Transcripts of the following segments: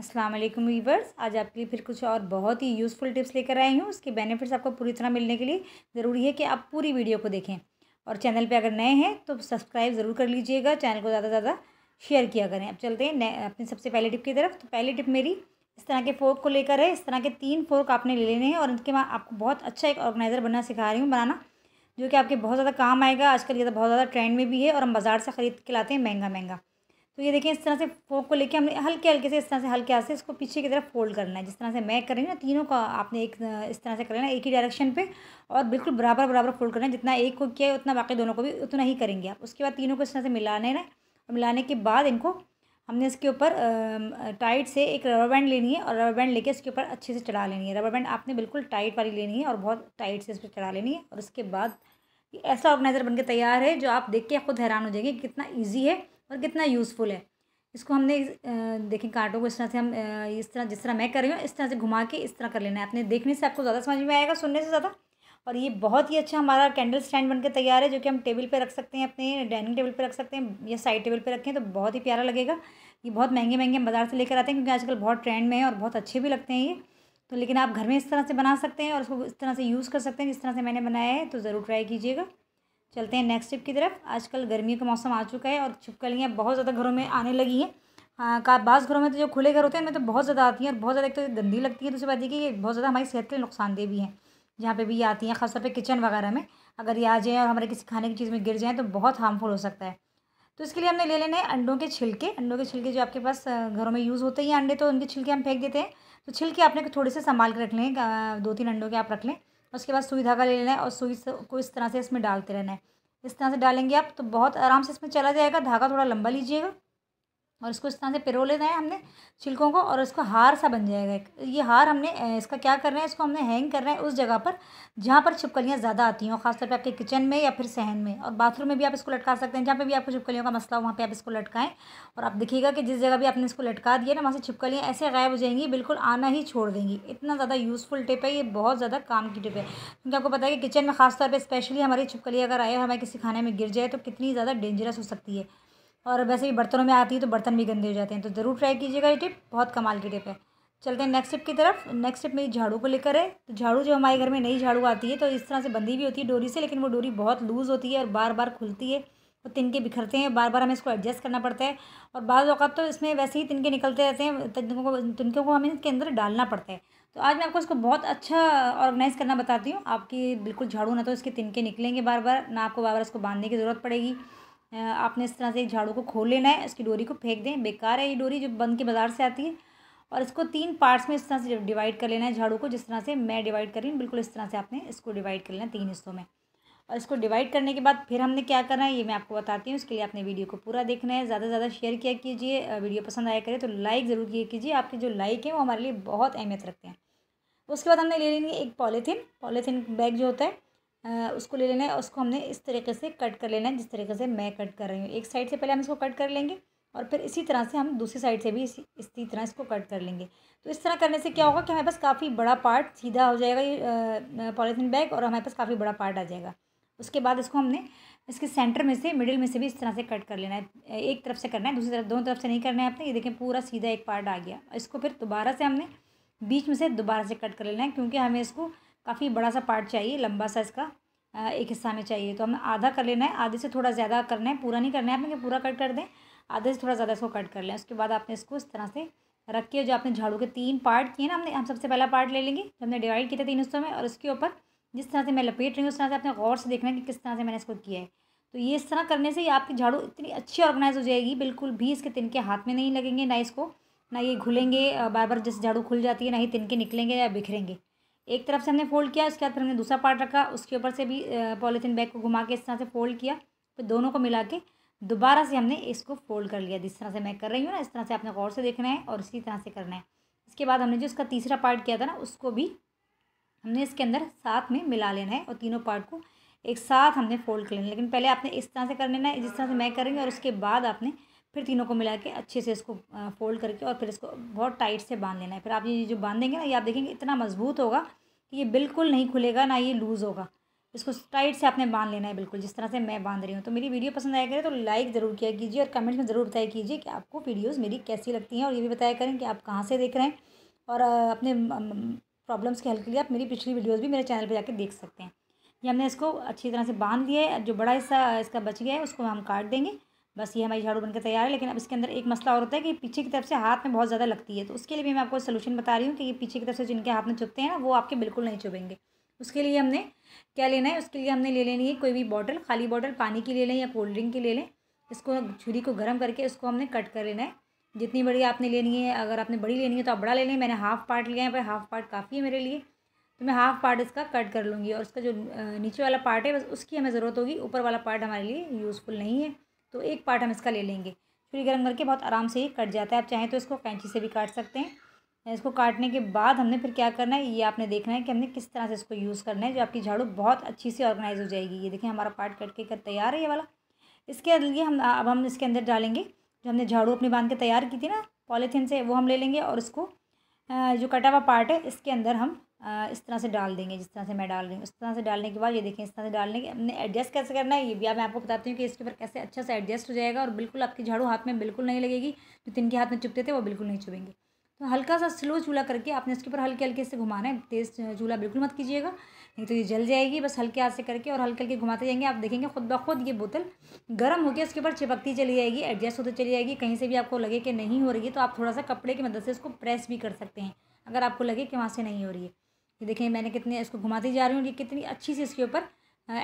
अस्सलाम वालेकुम वीवर्स आज आपके लिए फिर कुछ और बहुत ही यूज़फुल टिप्स लेकर आई हूँ उसके बेनिफिट्स आपको पूरी तरह मिलने के लिए ज़रूरी है कि आप पूरी वीडियो को देखें और चैनल पे अगर नए हैं तो सब्सक्राइब ज़रूर कर लीजिएगा चैनल को ज़्यादा से ज़्यादा शेयर किया करें अब चलते हैं अपनी सबसे पहले टिप की तरफ तो पहली टिप मेरी इस तरह के फोर्क को लेकर है इस तरह के तीन फोर्क आपने ले लेने हैं और इनके मैं आपको बहुत अच्छा एक ऑर्गेनाइज़र बनना सिखा रही हूँ बनाना जो कि आपके बहुत ज़्यादा काम आएगा आजकल ये तो बहुत ज़्यादा ट्रेंड में भी है और हम बाज़ार से ख़रीद के लाते हैं महंगा महंगा तो ये देखें इस तरह से फोक को लेके हमने हल्के हल्के से इस तरह से हल्के हाथ से इसको पीछे की तरफ फोल्ड करना है जिस तरह से मैं कर रही हूँ ना तीनों का आपने एक इस तरह से कर लेना एक ही डायरेक्शन पे और बिल्कुल बराबर बराबर फोल्ड करना है जितना एक को किया है उतना बाकी दोनों को भी उतना ही करेंगे आप उसके बाद तीनों को इस तरह से मिलाने ना और मिलाने के बाद इनको हमने इसके ऊपर टाइट से एक रबर बैंड लेनी है और रबर बैंड लेके इसके ऊपर अच्छे से चढ़ा लेनी है रबर बैंड आपने बिल्कुल टाइट वाली लेनी है और बहुत टाइट से इस पर चढ़ा लेनी है और उसके बाद ऐसा ऑर्गेनाइज़र बनकर तैयार है जो आप देख के खुद हैरान हो जाएंगे कितना ईजी है और कितना यूज़फुल है इसको हमने देखें कांटों को इस तरह से हम इस तरह जिस तरह मैं कर रही हूँ इस तरह से घुमा के इस तरह कर लेना है अपने देखने से आपको ज़्यादा समझ में आएगा सुनने से ज़्यादा और ये बहुत ही अच्छा हमारा कैंडल स्टैंड बनकर तैयार है जो कि हम टेबल पर रख सकते हैं अपने डाइनिंग टेबल पर रख सकते हैं या साइड टेबल पर रखें तो बहुत ही प्यारा लगेगा ये बहुत महंगे महंगे हम बाज़ार से लेकर आते हैं क्योंकि आजकल बहुत ट्रेंड में है और बहुत अच्छे भी लगते हैं ये तो लेकिन आप घर में इस तरह से बना सकते हैं और उसको इस तरह से यूज़ कर सकते हैं जिस तरह से मैंने बनाया है तो ज़रूर ट्राई कीजिएगा चलते हैं नेक्स्ट टिप की तरफ आजकल गर्मी का मौसम आ चुका है और छिपकलियाँ बहुत ज़्यादा घरों में आने लगी हैं हाँ का बास घरों में तो जो खुले घर होते हैं उनमें तो बहुत ज़्यादा आती हैं और बहुत ज़्यादा एक तो गंदी लगती है दूसरी बात ये कि ये बहुत ज़्यादा हमारी सेहत के लिए नुकसानदेह भी हैं जहाँ पे भी ये आती हैं खासतौर पे किचन वगैरह में अगर ये आ जाए और हमारे किसी खाने की चीज़ में गिर जाए तो बहुत हार्मफुल हो सकता है तो इसके लिए हमने ले लेने हैं अंडों के छिलके अंडों के छिलके जो आपके पास घरों में यूज़ होते हैं अंडे तो उनके छिलके हम फेंक देते हैं तो छिलके आपने थोड़े से संभाल के रख लें दो तीन अंडों के आप रख लें उसके बाद सुई धागा ले लेना है और सुई को इस तरह से इसमें डालते रहना है इस तरह से डालेंगे आप तो बहुत आराम से इसमें चला जाएगा धागा थोड़ा लंबा लीजिएगा और इसको इस तरह से पिरो लेना है हमने छिलकों को और इसको हार सा बन जाएगा ये हार हमने इसका क्या कर रहे हैं इसको हमने हैंग कर रहे हैं उस जगह पर जहाँ पर छिपकलियाँ ज़्यादा आती हैं और ख़ासतौर पर आपके किचन में या फिर सहन में और बाथरूम में भी आप इसको लटका सकते हैं जहाँ पर भी आपको छिपकलियों का मसला हो वहाँ पर आप इसको लटकाएं और आप देखिएगा कि जिस जगह भी आपने इसको लटका दिया ना वहाँ से छिपकलियाँ ऐसे गायब हो जाएंगी बिल्कुल आना ही छोड़ देंगी इतना ज़्यादा यूज़फुल टिप है ये बहुत ज़्यादा काम की टिप है क्योंकि आपको पता है कि किचन में खासतौर पर स्पेशली हमारी छिपकली अगर आए हमारे किसी खाने में गिर जाए तो कितनी ज़्यादा डेंजरस हो सकती है और वैसे भी बर्तनों में आती है तो बर्तन भी गंदे हो जाते हैं तो ज़रूर ट्राई कीजिएगा ये टिप बहुत कमाल की टिप है चलते हैं नेक्स्ट टिप की तरफ नेक्स्ट टिप मेरी झाड़ू को लेकर है तो झाड़ू जो हमारे घर में नई झाड़ू आती है तो इस तरह से बंदी भी होती है डोरी से लेकिन वो डोरी बहुत लूज़ होती है और बार बार खुलती है और तिनके बिखरते हैं बार बार हमें इसको एडजस्ट करना पड़ता है और बाज़ अवत तो इसमें वैसे ही तिनके निकलते रहते हैं तिनकों को तिनकों को हमें इसके अंदर डालना पड़ता है तो आज मैं आपको इसको बहुत अच्छा ऑर्गेनाइज़ करना बताती हूँ आपकी बिल्कुल झाड़ू ना तो इसके तिनके निकलेंगे बार बार ना आपको बार बार इसको बांधने की ज़रूरत पड़ेगी आपने इस तरह से एक झाड़ू को खोल लेना है इसकी डोरी को फेंक दें बेकार है ये डोरी जो बंद के बाज़ार से आती है और इसको तीन पार्ट्स में इस तरह से डिवाइड कर लेना है झाड़ू को जिस तरह से मैं डिवाइड कर रही हूँ बिल्कुल इस तरह से आपने इसको डिवाइड कर लेना है तीन हिस्सों में और इसको डिवाइड करने के बाद फिर हमने क्या करना है ये मैं आपको बताती हूँ इसके लिए आपने वीडियो को पूरा देखना है ज़्यादा से ज़्यादा शेयर किया कीजिए वीडियो पसंद आया करें तो लाइक ज़रूर किया कीजिए आपके जो लाइक है वो हमारे लिए बहुत अहमियत रखते हैं उसके बाद हमने ले लेंगे एक पॉलीथीन पॉलीथीन बैग जो होता है उसको ले लेना है उसको हमने इस तरीके से कट कर लेना है जिस तरीके से मैं कट कर रही हूँ एक साइड से पहले हम इसको कट कर लेंगे और फिर इसी तरह से हम दूसरी साइड से भी इसी इसी तरह इसको कट कर लेंगे तो इस तरह करने से क्या होगा कि हमारे पास काफ़ी बड़ा पार्ट सीधा हो जाएगा ये पॉलीथीन बैग और हमारे पास काफ़ी बड़ा पार्ट आ जाएगा उसके बाद इसको हमने इसके सेंटर में से मिडिल में से भी इस तरह से कट कर लेना है एक तरफ से करना है दूसरी तरफ दोनों तरफ से नहीं करना है आपने ये देखें पूरा सीधा एक पार्ट आ गया इसको फिर दोबारा से हमने बीच में से दोबारा से कट कर लेना है क्योंकि हमें इसको काफ़ी बड़ा सा पार्ट चाहिए लंबा सा इसका एक हिस्सा में चाहिए तो हमें आधा कर लेना है आधे से थोड़ा ज़्यादा करना है पूरा नहीं करना है आपने पूरा कट कर दें आधे से थोड़ा ज़्यादा इसको कट कर लें उसके बाद आपने इसको इस तरह से रख के जो आपने झाड़ू के तीन पार्ट किए ना हमने हम सबसे पहला पार्ट ले लेंगे जो हमने डिवाइड किया था तीन हिस्सों में और उसके ऊपर जिस तरह से मैं लपेट रही हूँ उस तरह से आपने गौर से देखना है कि किस तरह से मैंने इसको किया है तो ये इस तरह करने से ही आपकी झाड़ू इतनी अच्छी ऑर्गेनाइज हो जाएगी बिल्कुल भी इसके तिनके हाथ में नहीं लगेंगे ना इसको ना ये घुलेंगे बार बार जैसे झाड़ू खुल जाती है ना ही तिनके निकलेंगे या बिखरेंगे एक तरफ से हमने फोल्ड किया उसके बाद फिर हमने दूसरा पार्ट रखा उसके ऊपर से भी पॉलीथीन बैग को घुमा के इस तरह से फोल्ड किया फिर दोनों को मिला के दोबारा से हमने इसको फोल्ड कर लिया जिस तरह से मैं कर रही हूँ ना इस तरह से आपने गौर से देखना है और इसी तरह से करना है इसके बाद हमने जो इसका तीसरा पार्ट किया था ना उसको भी हमने इसके अंदर साथ में मिला लेना है और तीनों पार्ट को एक साथ हमने फोल्ड कर लेना लेकिन पहले आपने इस तरह से कर लेना है जिस तरह से मैं करेंगे और उसके बाद आपने फिर तीनों को मिला के अच्छे से इसको फोल्ड करके और फिर इसको बहुत टाइट से बांध लेना है फिर आप ये जो बांधेंगे ना ये आप देखेंगे इतना मजबूत होगा कि ये बिल्कुल नहीं खुलेगा ना ये लूज़ होगा इसको टाइट से आपने बांध लेना है बिल्कुल जिस तरह से मैं बांध रही हूँ तो मेरी वीडियो पसंद आया करें तो लाइक ज़रूर किया कीजिए और कमेंट में ज़रूर बताया कीजिए कि आपको वीडियोज़ मेरी कैसी लगती हैं और ये भी बताया करें कि आप कहाँ से देख रहे हैं और अपने प्रॉब्लम्स के हल के लिए आप मेरी पिछली वीडियोज़ भी मेरे चैनल पर जाकर देख सकते हैं ये हमने इसको अच्छी तरह से बांध दिया है जो बड़ा हिस्सा इसका बच गया है उसको हम काट देंगे बस ये हमारी झाड़ू बनकर तैयार है लेकिन अब इसके अंदर एक मसला और होता है कि पीछे की तरफ से हाथ में बहुत ज़्यादा लगती है तो उसके लिए भी मैं आपको सोल्यूशन बता रही हूँ कि ये पीछे की तरफ से जिनके हाथ में चुपते हैं ना वो आपके बिल्कुल नहीं चुभेंगे उसके लिए हमने क्या लेना है उसके लिए हमने ले लेनी है कोई भी बॉटल खाली बॉटल पानी की ले लें या कोल्ड ड्रिंक की ले लें इसको छुरी को गर्म करके इसको हमने कट कर लेना है जितनी बड़ी आपने लेनी है अगर आपने बड़ी लेनी है तो आप बड़ा ले लें मैंने हाफ़ पार्ट लिया है पर हाफ़ पार्ट काफ़ी है मेरे लिए तो मैं हाफ़ पार्ट इसका कट कर लूँगी और उसका जो नीचे वाला पार्ट है बस उसकी हमें ज़रूरत होगी ऊपर वाला पार्ट हमारे लिए यूज़फुल नहीं है तो एक पार्ट हम इसका ले लेंगे छुरी गर्म करके बहुत आराम से ये कट जाता है आप चाहें तो इसको कैंची से भी काट सकते हैं इसको काटने के बाद हमने फिर क्या करना है ये आपने देखना है कि हमने किस तरह से इसको यूज़ करना है जो आपकी झाड़ू बहुत अच्छी से ऑर्गेनाइज हो जाएगी ये देखें हमारा पार्ट कट के कर तैयार है ये वाला इसके लिए हम अब हम इसके अंदर डालेंगे जो हमने झाड़ू अपनी बांध के तैयार की थी ना पॉलीथीन से वो हम ले लेंगे और इसको जो कटा हुआ पार्ट है इसके अंदर हम इस तरह से डाल देंगे जिस तरह से मैं डाल रही हूँ इस तरह से डालने के बाद ये देखें इस तरह से डालने के हमने एडजस्ट कैसे करना है ये भी मैं आपको बताती हूँ कि इसके ऊपर कैसे अच्छा से एडजस्ट हो जाएगा और बिल्कुल आपकी झाड़ू हाथ में बिल्कुल नहीं लगेगी जो तिनके हाथ में चुपते थे वो बिल्कुल नहीं चुभेंगे तो हल्का सा स्लो चूल्हा करके आपने इसके ऊपर हल्के हल्के से घुमाना है तेज़ चूल्हा बिल्कुल मत कीजिएगा नहीं तो ये जल जाएगी बस हल्के हाथ से करके और हल्के हल्के घुमाते जाएंगे आप देखेंगे खुद ब खुद ये बोतल गर्म होकर उसके ऊपर चिपकती चली जाएगी एडजस्ट होती चली जाएगी कहीं से भी आपको लगे कि नहीं हो रही है तो आप थोड़ा सा कपड़े की मदद से इसको प्रेस भी कर सकते हैं अगर आपको लगे कि वहाँ से नहीं हो रही है ये देखें मैंने कितने इसको घुमाती जा रही हूँ ये कितनी अच्छी से इसके ऊपर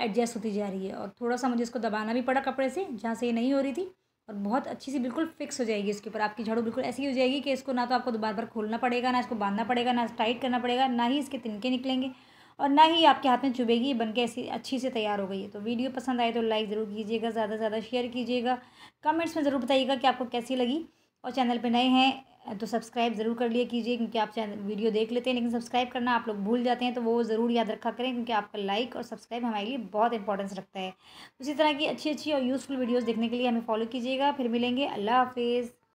एडजस्ट होती जा रही है और थोड़ा सा मुझे इसको दबाना भी पड़ा कपड़े से जहाँ से ये नहीं हो रही थी और बहुत अच्छी सी बिल्कुल फिक्स हो जाएगी इसके ऊपर आपकी झाड़ू बिल्कुल ऐसी हो जाएगी कि इसको ना तो आपको दोबारा बार खोलना पड़ेगा ना इसको बांधना पड़ेगा ना टाइट करना पड़ेगा ना ही इसके तिनके निकलेंगे और ना ही आपके हाथ में चुभेगी ये बन के ऐसी अच्छी से तैयार हो गई है तो वीडियो पसंद आए तो लाइक ज़रूर कीजिएगा ज़्यादा से ज़्यादा शेयर कीजिएगा कमेंट्स में ज़रूर बताइएगा कि आपको कैसी लगी और चैनल पे नए हैं तो सब्सक्राइब ज़रूर कर लिया कीजिए क्योंकि आप चैनल वीडियो देख लेते हैं लेकिन सब्सक्राइब करना आप लोग भूल जाते हैं तो वो ज़रूर याद रखा करें क्योंकि आपका लाइक और सब्सक्राइब हमारे लिए बहुत इंपॉर्टेंस रखता है उसी तरह की अच्छी अच्छी और यूज़फुल वीडियोज़ देखने के लिए हमें फॉलो कीजिएगा फिर मिलेंगे अल्लाह हाफिज़